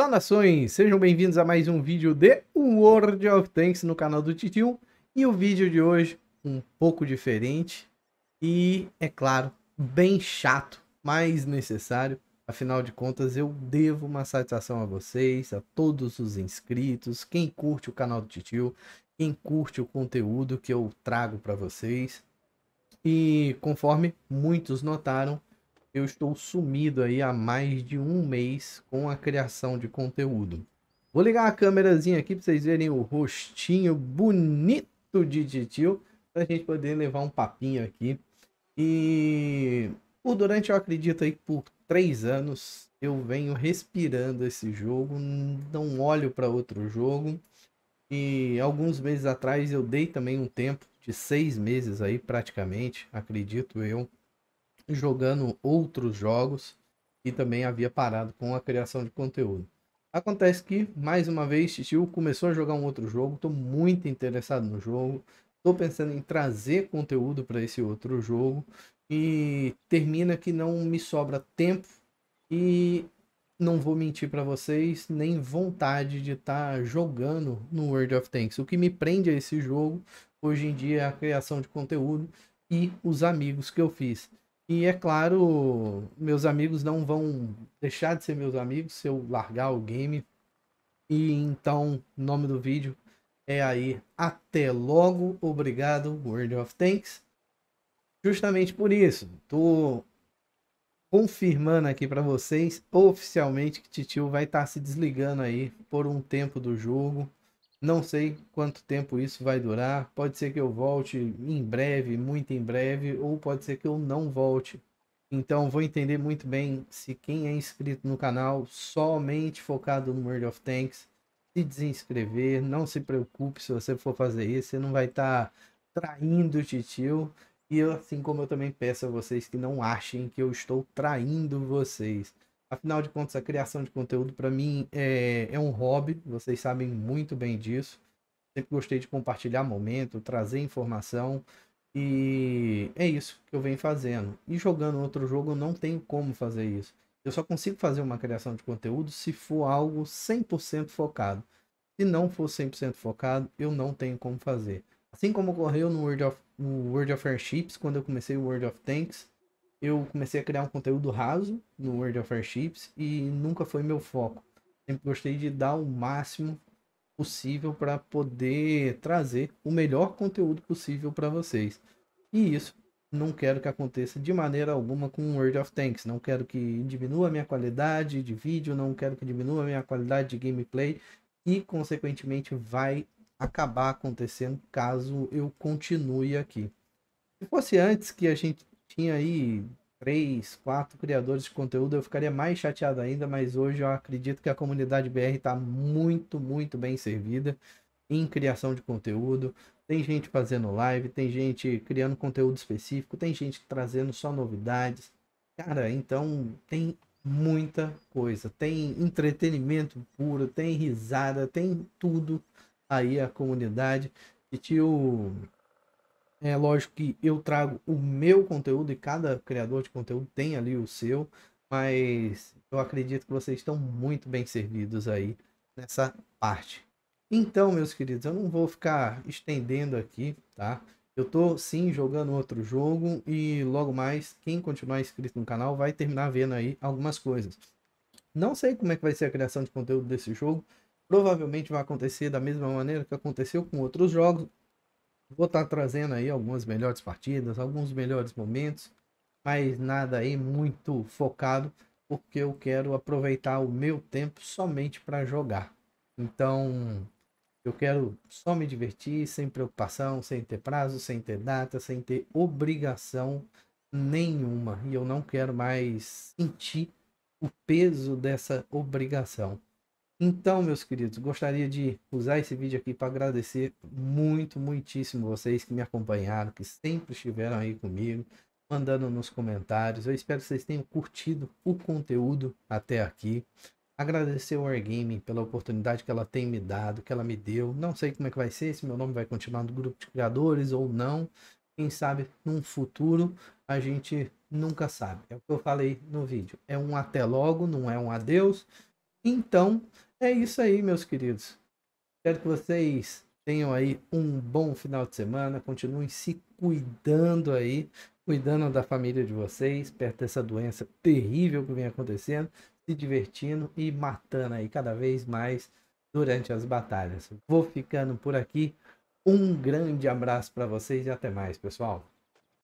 Saudações, sejam bem-vindos a mais um vídeo de World of Tanks no canal do Titio. E o vídeo de hoje um pouco diferente e, é claro, bem chato, mas necessário. Afinal de contas, eu devo uma satisfação a vocês, a todos os inscritos, quem curte o canal do Titio, quem curte o conteúdo que eu trago para vocês. E conforme muitos notaram, eu estou sumido aí há mais de um mês com a criação de conteúdo. Vou ligar a câmerazinha aqui para vocês verem o rostinho bonito de Titio, para a gente poder levar um papinho aqui. E por durante, eu acredito aí, por três anos, eu venho respirando esse jogo, não olho para outro jogo. E alguns meses atrás eu dei também um tempo de seis meses aí praticamente, acredito eu, jogando outros jogos e também havia parado com a criação de conteúdo. Acontece que, mais uma vez, tio começou a jogar um outro jogo, estou muito interessado no jogo, estou pensando em trazer conteúdo para esse outro jogo e termina que não me sobra tempo e não vou mentir para vocês, nem vontade de estar tá jogando no World of Tanks. O que me prende a esse jogo hoje em dia é a criação de conteúdo e os amigos que eu fiz. E é claro, meus amigos não vão deixar de ser meus amigos se eu largar o game. E então, o nome do vídeo é aí. Até logo, obrigado, World of Tanks. Justamente por isso, tô confirmando aqui para vocês oficialmente que Titio vai estar tá se desligando aí por um tempo do jogo. Não sei quanto tempo isso vai durar. Pode ser que eu volte em breve, muito em breve, ou pode ser que eu não volte. Então vou entender muito bem se quem é inscrito no canal, somente focado no World of Tanks, se desinscrever. Não se preocupe se você for fazer isso, você não vai estar tá traindo o titio. E assim como eu também peço a vocês que não achem que eu estou traindo vocês. Afinal de contas, a criação de conteúdo para mim é, é um hobby, vocês sabem muito bem disso. Sempre gostei de compartilhar momento, trazer informação. E é isso que eu venho fazendo. E jogando outro jogo, eu não tenho como fazer isso. Eu só consigo fazer uma criação de conteúdo se for algo 100% focado. Se não for 100% focado, eu não tenho como fazer. Assim como ocorreu no World of, no World of Airships, quando eu comecei o World of Tanks, eu comecei a criar um conteúdo raso no World of Warships e nunca foi meu foco. Sempre gostei de dar o máximo possível para poder trazer o melhor conteúdo possível para vocês. E isso não quero que aconteça de maneira alguma com o World of Tanks. Não quero que diminua a minha qualidade de vídeo, não quero que diminua a minha qualidade de gameplay e, consequentemente, vai acabar acontecendo caso eu continue aqui. Se fosse antes que a gente tinha aí três, quatro criadores de conteúdo, eu ficaria mais chateado ainda, mas hoje eu acredito que a comunidade BR está muito, muito bem servida em criação de conteúdo. Tem gente fazendo live, tem gente criando conteúdo específico, tem gente trazendo só novidades. Cara, então tem muita coisa. Tem entretenimento puro, tem risada, tem tudo aí a comunidade. E tio é lógico que eu trago o meu conteúdo e cada criador de conteúdo tem ali o seu, mas eu acredito que vocês estão muito bem servidos aí nessa parte. Então, meus queridos, eu não vou ficar estendendo aqui, tá? Eu tô sim jogando outro jogo e logo mais, quem continuar inscrito no canal vai terminar vendo aí algumas coisas. Não sei como é que vai ser a criação de conteúdo desse jogo. Provavelmente vai acontecer da mesma maneira que aconteceu com outros jogos, Vou estar tá trazendo aí algumas melhores partidas, alguns melhores momentos, mas nada aí muito focado, porque eu quero aproveitar o meu tempo somente para jogar. Então, eu quero só me divertir, sem preocupação, sem ter prazo, sem ter data, sem ter obrigação nenhuma. E eu não quero mais sentir o peso dessa obrigação. Então, meus queridos, gostaria de usar esse vídeo aqui para agradecer muito, muitíssimo vocês que me acompanharam, que sempre estiveram aí comigo, mandando nos comentários. Eu espero que vocês tenham curtido o conteúdo até aqui. Agradecer ao Wargaming pela oportunidade que ela tem me dado, que ela me deu. Não sei como é que vai ser, se meu nome vai continuar no grupo de criadores ou não. Quem sabe num futuro a gente nunca sabe. É o que eu falei no vídeo. É um até logo, não é um adeus. Então, é isso aí, meus queridos. Espero que vocês tenham aí um bom final de semana. Continuem se cuidando aí, cuidando da família de vocês, perto dessa doença terrível que vem acontecendo, se divertindo e matando aí cada vez mais durante as batalhas. Vou ficando por aqui. Um grande abraço para vocês e até mais, pessoal.